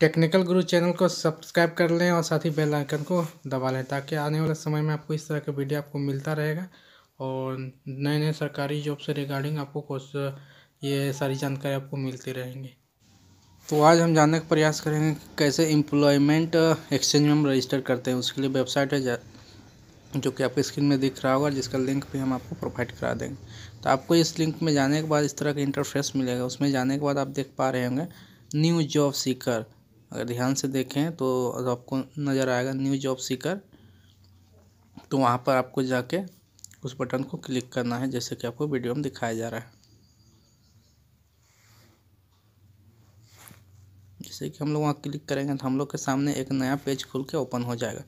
technical गुरु channel को subscribe कर लें और साथ ही बेल आइकन को दबा लें ताकि आने वाले समय में आपको इस तरह के वीडियो आपको मिलता रहेगा और नए नए सरकारी जॉब से रिगार्डिंग आपको कुछ ये सारी जानकारी आपको मिलती रहेंगी तो आज हम जानने का प्रयास करेंगे कैसे एम्प्लॉयमेंट एक्सचेंज में हम रजिस्टर करते हैं उसके लिए वेबसाइट है जो कि आपके स्क्रीन में दिख रहा होगा जिसका लिंक भी हम आपको प्रोवाइड करा देंगे तो आपको इस लिंक में जाने के बाद इस तरह का इंटरफेस मिलेगा उसमें जाने के बाद आप देख पा रहे होंगे न्यू जॉब सीकर अगर ध्यान से देखें तो आपको नज़र आएगा न्यू जॉब सीकर तो वहाँ पर आपको जाके उस बटन को क्लिक करना है जैसे कि आपको वीडियो में दिखाया जा रहा है जैसे कि हम लोग वहाँ क्लिक करेंगे तो हम लोग के सामने एक नया पेज खुल के ओपन हो जाएगा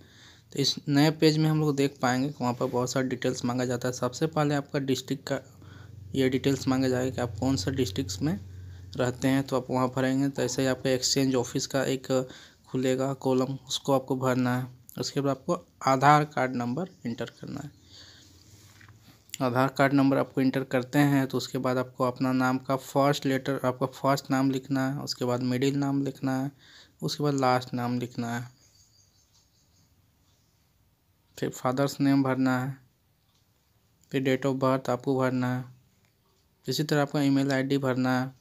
तो इस नए पेज में हम लोग देख पाएंगे कि वहाँ पर बहुत सारा डिटेल्स मांगा जाता है सबसे पहले आपका डिस्ट्रिक्ट का ये डिटेल्स मांगा जाएगा कि आप कौन सा डिस्ट्रिक्ट में रहते हैं तो आप वहाँ भरेंगे तो ऐसे ही आपका एक्सचेंज ऑफिस का एक खुलेगा कॉलम उसको आपको भरना है उसके बाद आपको आधार कार्ड नंबर इंटर करना है आधार कार्ड नंबर आपको इंटर करते हैं तो उसके बाद आपको अपना नाम का फर्स्ट लेटर आपका फर्स्ट नाम लिखना है उसके बाद मिडिल नाम लिखना है उसके बाद लास्ट नाम लिखना है फिर फादर्स नेम भरना है फिर डेट ऑफ बर्थ आपको भरना है इसी तरह आपका ईमेल आईडी भरना है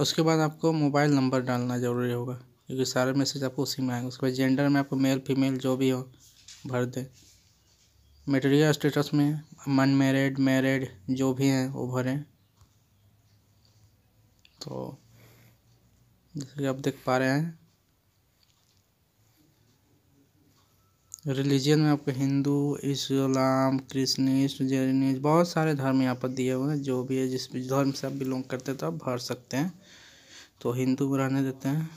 उसके बाद आपको मोबाइल नंबर डालना ज़रूरी होगा क्योंकि सारे मैसेज आपको उसी में आएंगे उसके बाद जेंडर में आपको मेल फीमेल जो भी हो भर दें मेटेरियल स्टेटस में मन मैरिड मैरिड जो भी हैं वो भरें तो जैसे कि आप देख पा रहे हैं रिलीजन में आपको हिंदू इस्लाम क्रिश्निस्ट जैनिस्ट बहुत सारे धर्म यहाँ पर दिए हुए हैं जो भी है जिस भी धर्म से आप बिलोंग करते हैं तो आप भर सकते हैं तो हिंदू में रहने देते हैं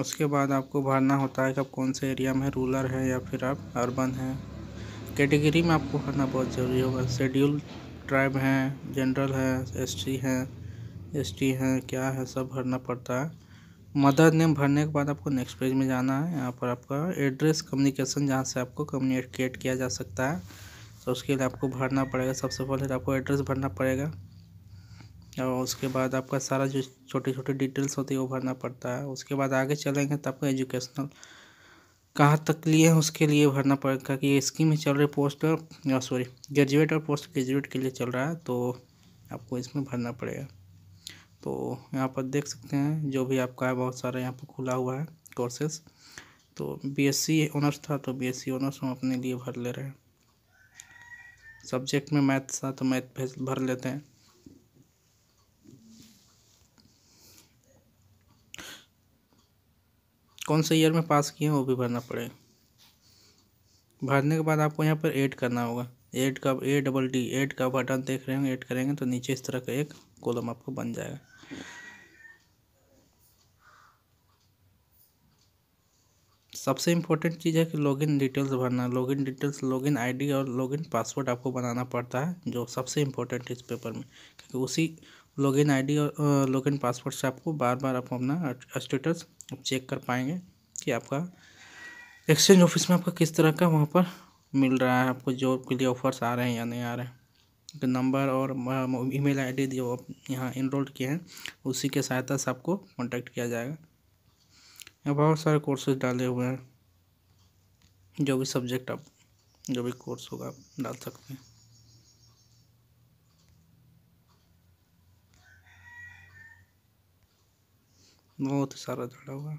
उसके बाद आपको भरना होता है कि आप कौन से एरिया में रूरल हैं या फिर आप अर्बन हैं कैटेगरी में आपको भरना बहुत ज़रूरी होगा शेड्यूल ट्राइब हैं जनरल हैं एसटी हैं एसटी हैं क्या है सब भरना पड़ता है मदर नेम भरने के बाद आपको नेक्स्ट पेज में जाना है यहाँ पर आपका एड्रेस कम्युनिकेशन जहाँ से आपको कम्युनिकेट किया जा सकता है तो उसके लिए आपको भरना पड़ेगा सबसे पहले तो आपको एड्रेस भरना पड़ेगा और उसके बाद आपका सारा जो छोटी छोटी डिटेल्स होती है वो भरना पड़ता है उसके बाद आगे चलेंगे तो आपको एजुकेशनल कहाँ तक लिए हैं उसके लिए भरना पड़ेगा कि स्कीम ही चल रही पोस्ट और सॉरी ग्रेजुएट और पोस्ट ग्रेजुएट के लिए चल रहा है तो आपको इसमें भरना पड़ेगा तो यहाँ पर देख सकते हैं जो भी आपका है बहुत सारा यहाँ पर खुला हुआ है कोर्सेस तो बीएससी ऑनर्स था तो बीएससी ऑनर्स हम अपने लिए भर ले रहे हैं सब्जेक्ट में मैथ था तो मैथ भर लेते हैं कौन से ईयर में पास किए हैं वो भी भरना पड़ेगा भरने के बाद आपको यहाँ पर ऐड करना होगा एट का ए डबल डी एट का बटन देख रहे हैं एट करेंगे तो नीचे इस तरह का एक कॉलम आपको बन जाएगा सबसे इम्पोर्टेंट चीज़ है कि लॉगिन डिटेल्स भरना लॉगिन डिटेल्स लॉगिन आईडी और लॉगिन पासवर्ड आपको बनाना पड़ता है जो सबसे इम्पोर्टेंट इस पेपर में क्योंकि उसी लॉगिन आईडी और लॉगिन पासवर्ड से आपको बार बार आप अपना स्टेटस चेक कर पाएंगे कि आपका एक्सचेंज ऑफिस में आपका किस तरह का वहाँ पर मिल रहा है आपको जॉब के लिए ऑफ़र्स आ रहे हैं या नहीं आ रहे हैं नंबर तो और ईमेल आईडी जो आप यहाँ इनरोल किए हैं उसी के सहायता से आपको कॉन्टेक्ट किया जाएगा यहाँ बहुत सारे कोर्सेज डाले हुए हैं जो भी सब्जेक्ट आप जो भी कोर्स होगा आप डाल सकते हैं बहुत सारा जुड़ा हुआ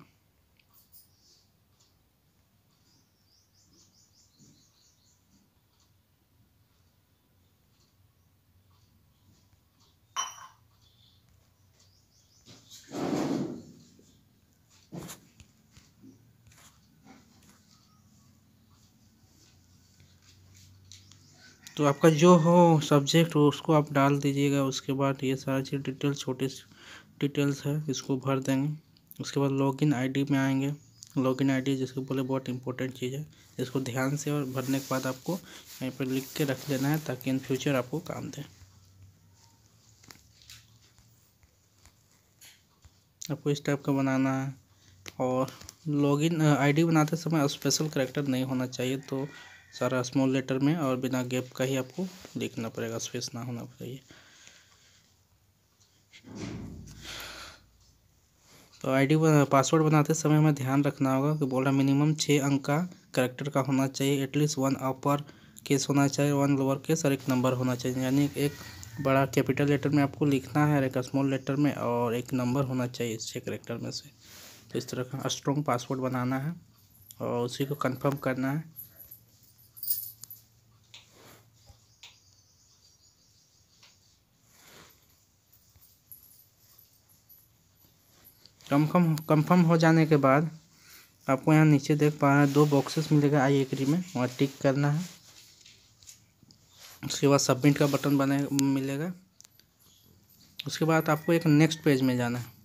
तो आपका जो हो सब्जेक्ट हो उसको आप डाल दीजिएगा उसके बाद ये सारा चीज़ डिटेल्स छोटे डिटेल्स है इसको भर देंगे उसके बाद लॉगिन आईडी में आएंगे लॉगिन आईडी जिसको बोले बहुत इंपॉर्टेंट चीज़ है इसको ध्यान से और भरने के बाद आपको यहीं पर लिख के रख लेना है ताकि इन फ्यूचर आपको काम दें आपको इस टाइप का बनाना है और लॉगिन आईडी बनाते समय स्पेशल करेक्टर नहीं होना चाहिए तो सारा स्मॉल लेटर में और बिना गैप का ही आपको लिखना पड़ेगा स्पेस ना होना चाहिए तो आईडी पासवर्ड बनाते समय हमें ध्यान रखना होगा कि बोला मिनिमम छः अंक का करेक्टर का होना चाहिए एटलीस्ट वन अपर केस होना चाहिए वन लोअर केस और एक नंबर होना चाहिए यानी एक बड़ा कैपिटल लेटर में आपको लिखना है और एक स्मॉल लेटर में और एक नंबर होना चाहिए छः करेक्टर में से तो इस तरह का स्ट्रॉन्ग पासवर्ड बनाना है और उसी को कन्फर्म करना है कंफर्म कंफर्म हो जाने के बाद आपको यहाँ नीचे देख पा रहे हैं दो बॉक्सेस मिलेगा आई एग्री में वहाँ टिक करना है उसके बाद सबमिट का बटन बने मिलेगा उसके बाद आपको एक नेक्स्ट पेज में जाना है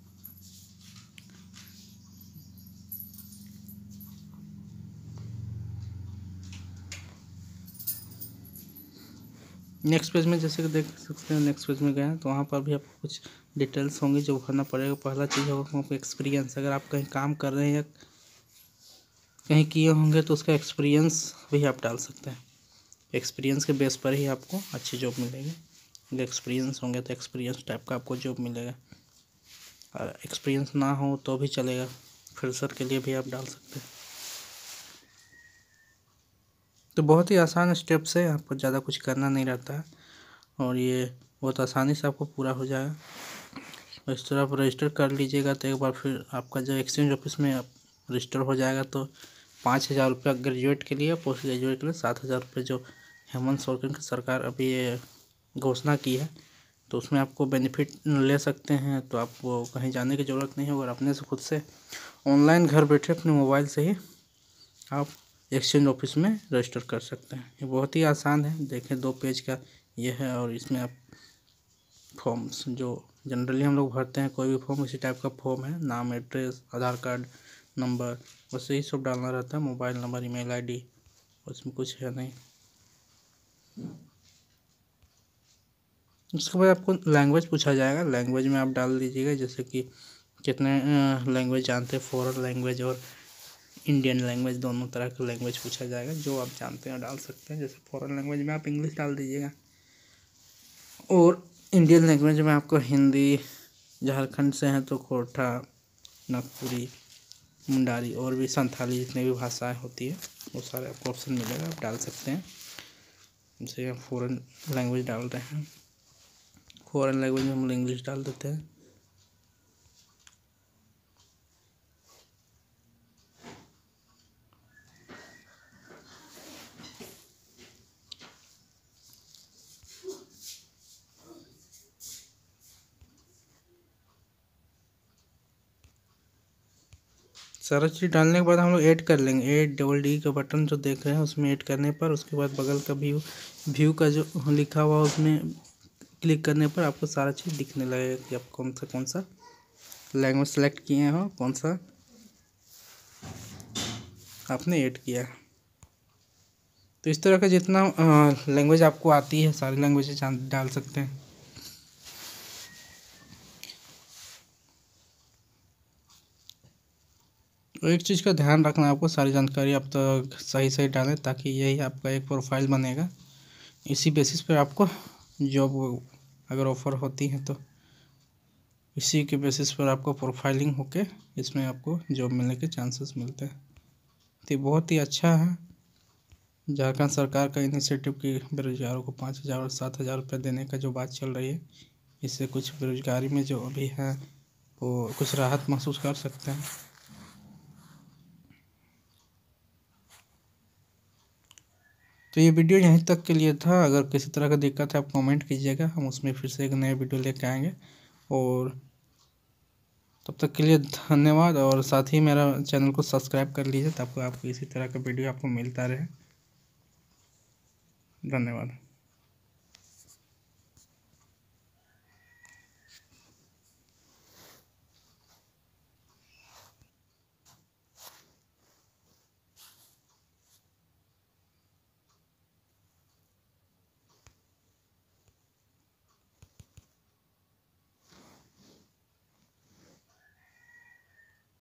नेक्स्ट पेज में जैसे कि देख सकते हैं नेक्स्ट पेज में गए हैं तो वहाँ पर भी आपको कुछ डिटेल्स होंगी जो भरना पड़ेगा पहला चीज़ होगा आपका एक्सपीरियंस अगर आप कहीं काम कर रहे हैं या कहीं किए होंगे तो उसका एक्सपीरियंस भी आप डाल सकते हैं एक्सपीरियंस के बेस पर ही आपको अच्छी जॉब मिलेगी अगर एक्सपीरियंस होंगे तो एक्सपीरियंस टाइप का आपको जॉब मिलेगा और एक्सपीरियंस ना हो तो भी चलेगा फ्रेशर के लिए भी आप डाल सकते हैं तो बहुत ही आसान स्टेप से आपको ज़्यादा कुछ करना नहीं रहता है और ये बहुत आसानी से आपको पूरा हो जाएगा इस तरह आप रजिस्टर कर लीजिएगा तो एक बार फिर आपका जो एक्सचेंज ऑफिस में आप रजिस्टर हो जाएगा तो पाँच हज़ार रुपया ग्रेजुएट के लिए पोस्ट ग्रेजुएट के लिए सात हज़ार रुपये जो हेमंत सोरेन की सरकार अभी घोषणा की है तो उसमें आपको बेनिफिट ले सकते हैं तो आपको कहीं जाने की ज़रूरत नहीं है और अपने से खुद से ऑनलाइन घर बैठे अपने मोबाइल से ही आप एक्सचेंज ऑफिस में रजिस्टर कर सकते हैं ये बहुत ही आसान है देखें दो पेज का ये है और इसमें आप फॉर्म्स जो जनरली हम लोग भरते हैं कोई भी फॉर्म उसी टाइप का फॉर्म है नाम एड्रेस आधार कार्ड नंबर बस यही सब डालना रहता है मोबाइल नंबर ईमेल आईडी उसमें कुछ है नहीं उसके बाद आपको लैंग्वेज पूछा जाएगा लैंग्वेज में आप डाल दीजिएगा जैसे कि कितने लैंग्वेज जानते हैं फॉरन लैंग्वेज और इंडियन लैंग्वेज दोनों तरह के लैंग्वेज पूछा जाएगा जो आप जानते हैं डाल सकते हैं जैसे फ़ॉरन लैंग्वेज में आप इंग्लिश डाल दीजिएगा और इंडियन लैंग्वेज में आपको हिंदी झारखंड से हैं तो कोठा नागपुरी मुंडारी और भी संथाली जितनी भी भाषाएं होती है वो सारे आपको ऑप्शन मिलेगा आप डाल सकते हैं जैसे आप फ़ॉरन लैंग्वेज डाल रहे हैं फ़ॉरन लैंग्वेज में हम इंग्लिश डाल देते हैं सारा चीज़ डालने के बाद हम लोग ऐड कर लेंगे ऐड डबल डी का बटन जो देख रहे हैं उसमें ऐड करने पर उसके बाद बगल का व्यू व्यू का जो लिखा हुआ उसमें क्लिक करने पर आपको सारा चीज़ दिखने लगेगा कि आप कौन सा कौन सा लैंग्वेज सेलेक्ट किए हो कौन सा आपने ऐड किया है तो इस तरह का जितना लैंग्वेज आपको आती है सारी लैंग्वेज डाल सकते हैं और तो एक चीज़ का ध्यान रखना है आपको सारी जानकारी आप तो सही सही डालें ताकि यही आपका एक प्रोफाइल बनेगा इसी बेसिस पर आपको जॉब अगर ऑफ़र होती है तो इसी के बेसिस पर आपको प्रोफाइलिंग होके इसमें आपको जॉब मिलने के चांसेस मिलते हैं तो बहुत ही अच्छा है झारखंड सरकार का इनिशिएटिव कि बेरोजगारों को पाँच हज़ार और सात हज़ार रुपये देने का जो बात चल रही है इससे कुछ बेरोजगारी में जो अभी है वो कुछ राहत महसूस कर सकते हैं तो ये वीडियो यहीं तक के लिए था अगर किसी तरह का दिक्कत है आप कमेंट कीजिएगा हम उसमें फिर से एक नया वीडियो लेकर आएंगे और तब तक के लिए धन्यवाद और साथ ही मेरा चैनल को सब्सक्राइब कर लीजिए ताकि आपको इसी तरह का वीडियो आपको मिलता रहे धन्यवाद